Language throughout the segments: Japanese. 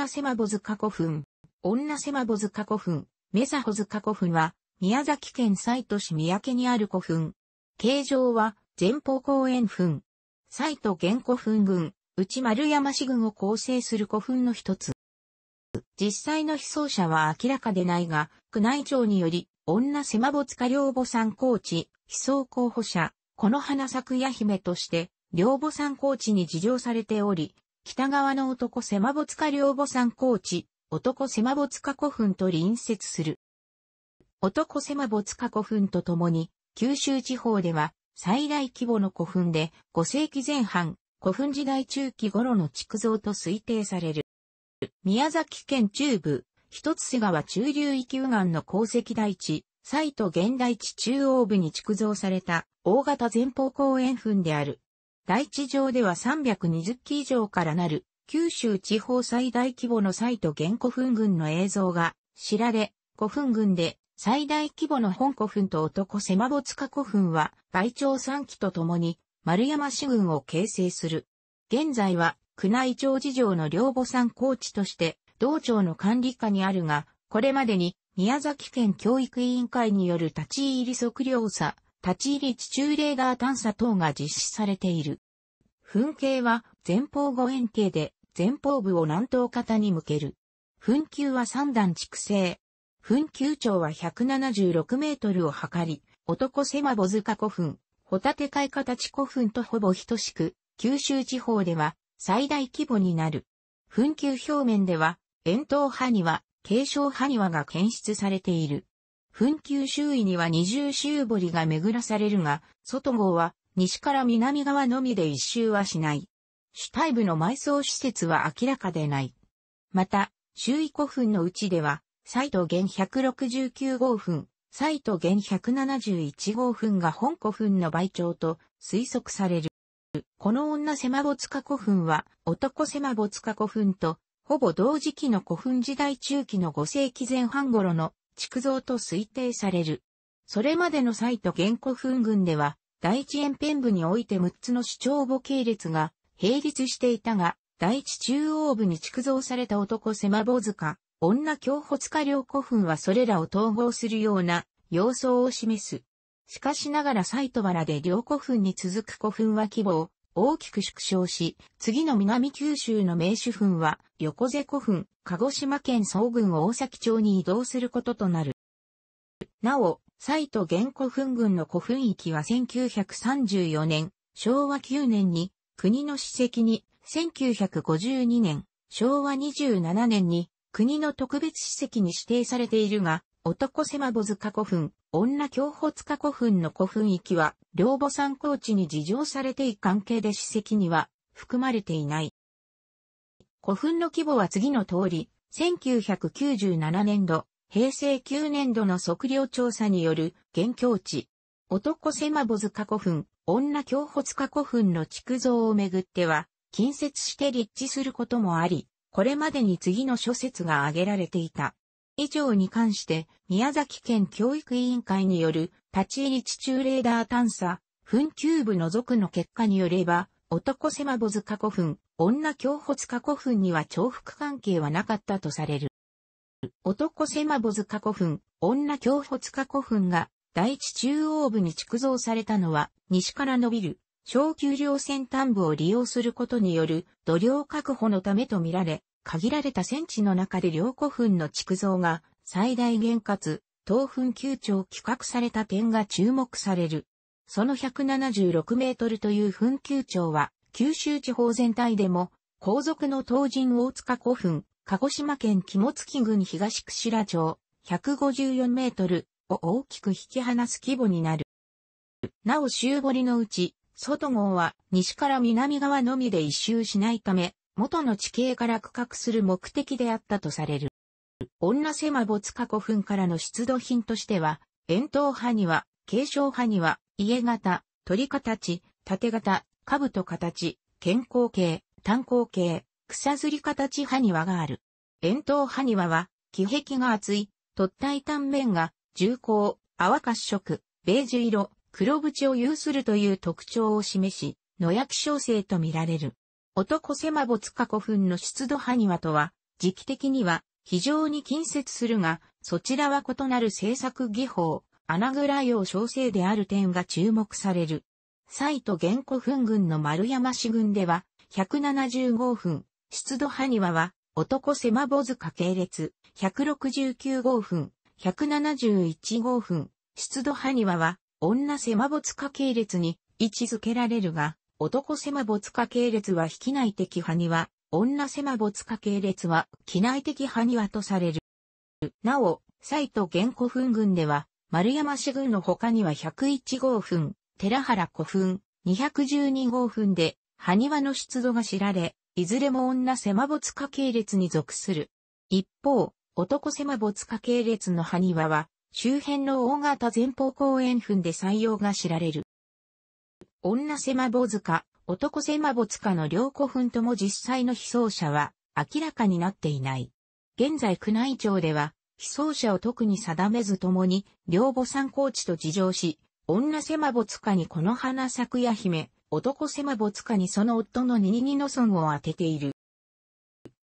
女狭マボズカ古墳。女狭マボズカ古墳、メサホズカ古墳は、宮崎県西都市三宅にある古墳。形状は、前方後円墳。西都現古墳群、内丸山市群を構成する古墳の一つ。実際の被葬者は明らかでないが、宮内庁により、女狭マボツカ両母コ高チ被葬候補者、この花咲や姫として、両母コ高チに事情されており、北側の男狭つか両母山高地、男狭つか古墳と隣接する。男狭つか古墳とともに、九州地方では最大規模の古墳で5世紀前半、古墳時代中期頃の築造と推定される。宮崎県中部、一つ瀬川中流域右岸の鉱石台地、サイト現代地中央部に築造された大型前方後円墳である。大地上では320基以上からなる、九州地方最大規模のサイト現古墳群の映像が知られ、古墳群で最大規模の本古墳と男狭ボ塚古墳は、倍長3基とともに、丸山市群を形成する。現在は、宮内庁事情の両母山高地として、道庁の管理下にあるが、これまでに、宮崎県教育委員会による立ち入り測量差、立ち入り地中レーダー探査等が実施されている。噴景は前方五円形で前方部を南東方に向ける。噴球は三段築成。噴球長は176メートルを測り、男狭ボ塚古墳、ホタテ海形古墳とほぼ等しく、九州地方では最大規模になる。噴球表面では、円筒波庭、継承波庭が検出されている。噴球周囲には二重周堀が巡らされるが、外号は西から南側のみで一周はしない。主体部の埋葬施設は明らかでない。また、周囲古墳のうちでは、イト原169号墳、イト原171号墳が本古墳の倍長と推測される。この女狭ボ塚古墳は男狭ボ塚古墳とほぼ同時期の古墳時代中期の5世紀前半頃の築造と推定される。それまでのサイト原古墳群では第一延辺部において6つの主張母系列が並立していたが、第一中央部に築造された男狭坊塚、女京保塚両古墳はそれらを統合するような様相を示す。しかしながらサイトバラで両古墳に続く古墳は規模を大きく縮小し、次の南九州の名手墳は横瀬古墳、鹿児島県総郡大崎町に移動することとなる。なお、サイト原古墳群の古墳域は1934年、昭和9年に国の史跡に、1952年、昭和27年に国の特別史跡に指定されているが、男狭坊塚古墳、女強骨塚古墳の古墳域は、両母山高地に事情されてい関係で史跡には含まれていない。古墳の規模は次の通り、1997年度、平成9年度の測量調査による現境地、男狭ボ過古墳、女京骨過古墳の築造をめぐっては、近接して立地することもあり、これまでに次の諸説が挙げられていた。以上に関して、宮崎県教育委員会による立ち入り地中レーダー探査、墳丘部除くの結果によれば、男狭ボ過古墳、女京骨過古墳には重複関係はなかったとされる。男狭ボ塚古墳、女京保塚古墳が、第一中央部に築造されたのは、西から伸びる、小丘両先端部を利用することによる土量確保のためとみられ、限られた戦地の中で両古墳の築造が最大限かつ、東墳9町企画された点が注目される。その176メートルという墳9町は、九州地方全体でも、皇族の東人大塚古墳、鹿児島県肝付郡東串良町、154メートルを大きく引き離す規模になる。なお周堀のうち、外号は西から南側のみで一周しないため、元の地形から区画する目的であったとされる。女狭没過去墳からの出土品としては、円筒派には、継承派には、家型、鳥形、縦型、兜形、健康形、炭鉱形、草ずり形埴輪がある。円筒埴輪は、気壁が厚い、突体単面が、重厚、泡褐色、ベージュ色、黒縁を有するという特徴を示し、野焼き小生と見られる。男狭没過古墳の出土埴輪とは、時期的には非常に近接するが、そちらは異なる制作技法、穴蔵用小生である点が注目される。サイト原古墳群の丸山市群では、175分、出土埴輪は、男狭マボ家系列、169号分、171号分、出土埴輪は、女狭マボ家系列に位置づけられるが、男狭マボ家系列は引き内的埴輪、女狭マボ塚系列は機内的埴輪とされる。なお、斎イ玄古墳群では、丸山市群の他には101号墳、寺原古墳、212号墳で、埴輪の出土が知られ、いずれも女狭没化系列に属する。一方、男狭没化系列の埴輪は、周辺の大型前方後円墳で採用が知られる。女狭没塚、男狭没塚の両古墳とも実際の被葬者は明らかになっていない。現在宮内庁では、被葬者を特に定めずともに、両母参考地と事情し、女狭没塚にこの花咲や姫、男狭没塚にその夫のニニニの村を当てている。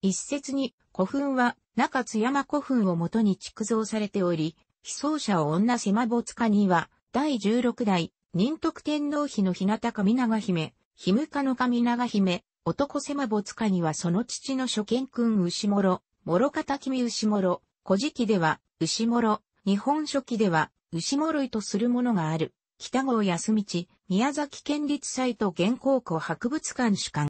一説に、古墳は中津山古墳をもとに築造されており、被葬者を女狭没塚には、第十六代、仁徳天皇妃の日向神長姫、日向の神長姫、男狭没塚にはその父の初見君牛諸、諸方君牛諸、古事記では、牛諸、日本書記では、牛諸いとするものがある。北郷康道、宮崎県立サイト現行庫博物館主館。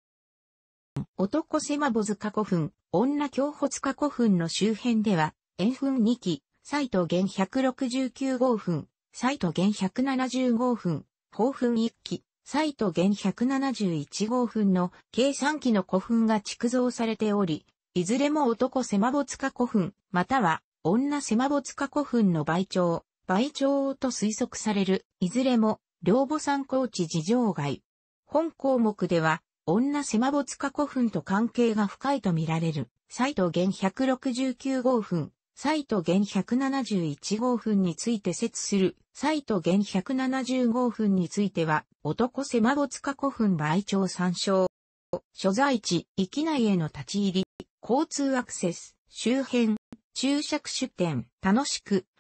男狭ぼ塚古墳、女京骨塚古墳の周辺では、円墳2基、サイト現169号墳、サイト現170号墳、宝墳1基、サイト現171号墳の計3基の古墳が築造されており、いずれも男狭ぼ塚古墳、または女狭ぼ塚古墳の倍長、倍長と推測される、いずれも、両母山高地事情外。本項目では、女狭ボ塚古墳と関係が深いと見られる、サイト原169号墳、サイト原171号墳について説する、サイト原170号墳については、男狭ボ塚古墳倍長参照。所在地、域内への立ち入り、交通アクセス、周辺、注釈出店、楽しく、